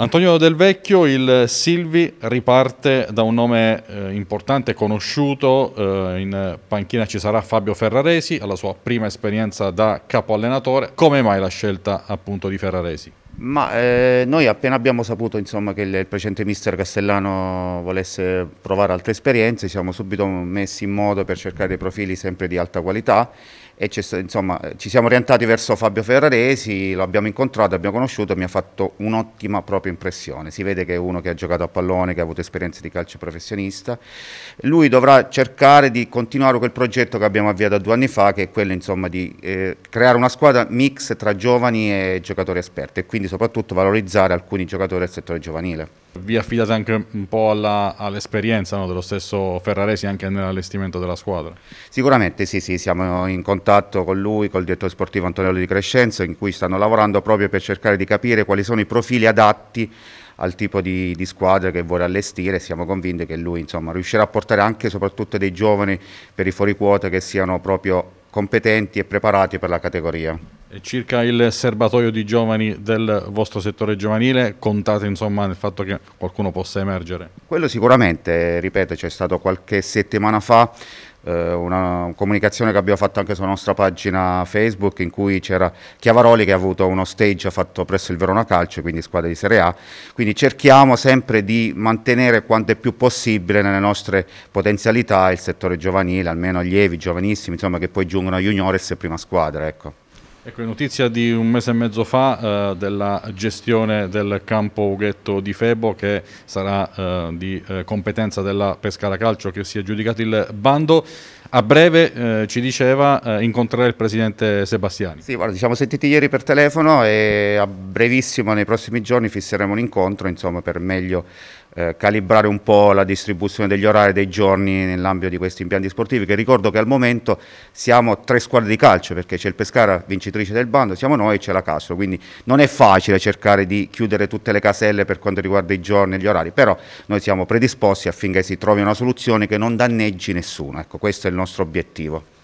Antonio Del Vecchio, il Silvi, riparte da un nome eh, importante conosciuto, eh, in panchina ci sarà Fabio Ferraresi, alla sua prima esperienza da capo allenatore, come mai la scelta appunto di Ferraresi? Ma eh, noi appena abbiamo saputo insomma, che il precedente mister Castellano volesse provare altre esperienze, siamo subito messi in modo per cercare dei profili sempre di alta qualità e insomma, ci siamo orientati verso Fabio Ferraresi, lo abbiamo incontrato, abbiamo conosciuto e mi ha fatto un'ottima propria impressione. Si vede che è uno che ha giocato a pallone, che ha avuto esperienze di calcio professionista. Lui dovrà cercare di continuare quel progetto che abbiamo avviato due anni fa, che è quello insomma, di eh, creare una squadra mix tra giovani e giocatori esperti. E quindi soprattutto valorizzare alcuni giocatori del settore giovanile. Vi affidate anche un po' all'esperienza all no, dello stesso Ferraresi anche nell'allestimento della squadra? Sicuramente sì, sì, siamo in contatto con lui, col direttore sportivo Antonello di Crescenzo, in cui stanno lavorando proprio per cercare di capire quali sono i profili adatti al tipo di, di squadra che vuole allestire, siamo convinti che lui insomma, riuscirà a portare anche soprattutto dei giovani per i fuoriquota che siano proprio competenti e preparati per la categoria. Eh, circa il serbatoio di giovani del vostro settore giovanile, contate insomma nel fatto che qualcuno possa emergere? Quello sicuramente, ripeto, c'è stato qualche settimana fa eh, una comunicazione che abbiamo fatto anche sulla nostra pagina Facebook in cui c'era Chiavaroli che ha avuto uno stage fatto presso il Verona Calcio, quindi squadra di Serie A, quindi cerchiamo sempre di mantenere quanto è più possibile nelle nostre potenzialità il settore giovanile, almeno allievi, giovanissimi, insomma che poi giungono a juniores e prima squadra, ecco. Ecco, notizia di un mese e mezzo fa eh, della gestione del campo Ughetto di Febo che sarà eh, di eh, competenza della Pescara Calcio che si è giudicato il bando. A breve eh, ci diceva eh, incontrerà il presidente Sebastiani. Sì, guarda, ci siamo sentiti ieri per telefono e a brevissimo nei prossimi giorni fisseremo un incontro insomma, per meglio eh, calibrare un po' la distribuzione degli orari dei giorni nell'ambito di questi impianti sportivi, che ricordo che al momento siamo tre squadre di calcio, perché c'è il Pescara vincitrice del bando, siamo noi e c'è la Castro, quindi non è facile cercare di chiudere tutte le caselle per quanto riguarda i giorni e gli orari, però noi siamo predisposti affinché si trovi una soluzione che non danneggi nessuno, ecco questo è il nostro obiettivo.